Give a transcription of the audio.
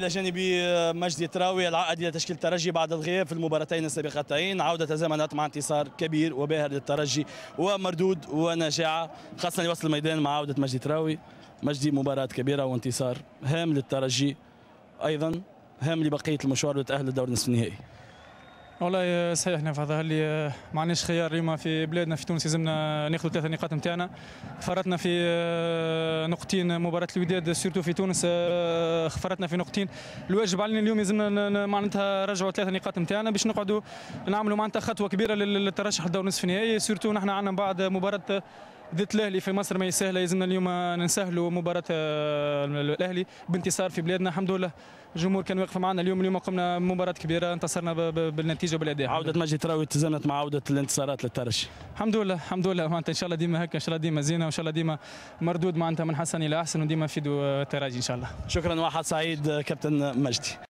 إلى جانب مجدي تراوي العائد إلى تشكيل الترجي بعد الغياب في المباراتين السابقتين عودة تزامنت مع انتصار كبير وباهر للترجي ومردود ونجاعة خاصة لوسط الميدان مع عودة مجدي تراوي مجدي مباراة كبيرة وانتصار هام للترجي أيضا هام لبقية المشوار لتاهل الدور نصف النهائي والله آه، صحيح احنا نعم، ظهر اللي آه، ما عندناش خيار اليوم في بلادنا في تونس لازمنا ناخذ ثلاثة نقاط نتاعنا فرطنا في آه، نقطتين مباراة الوداد سورتو في تونس فرطنا في نقطتين الواجب علينا اليوم لازمنا معناتها نرجعوا ثلاثة نقاط نتاعنا باش نقعدوا نعملوا معناتها خطوة كبيرة للترشح للدور نصف النهائي سورتو نحن عندنا بعد مباراة ضد الاهلي في مصر ما هي سهله لازمنا اليوم نسهلوا مباراه آه، الاهلي بانتصار في بلادنا الحمد لله الجمهور كان واقف معنا اليوم اليوم قمنا مباراة كبيرة انتصرنا بالنتيجة وبالأداء عودة مجد تراوي تزامنت مع عودة الانتصارات للترجي الحمد لله الحمد لله معناتها إن شاء الله ديما هكا إن شاء الله ديما زينة وإن شاء الله ديما مردود معناتها من حسن إلى أحسن وديما نفيدوا التراجي آه، إن شاء الله شكرا واحد سعيد آه، كابتن مجدي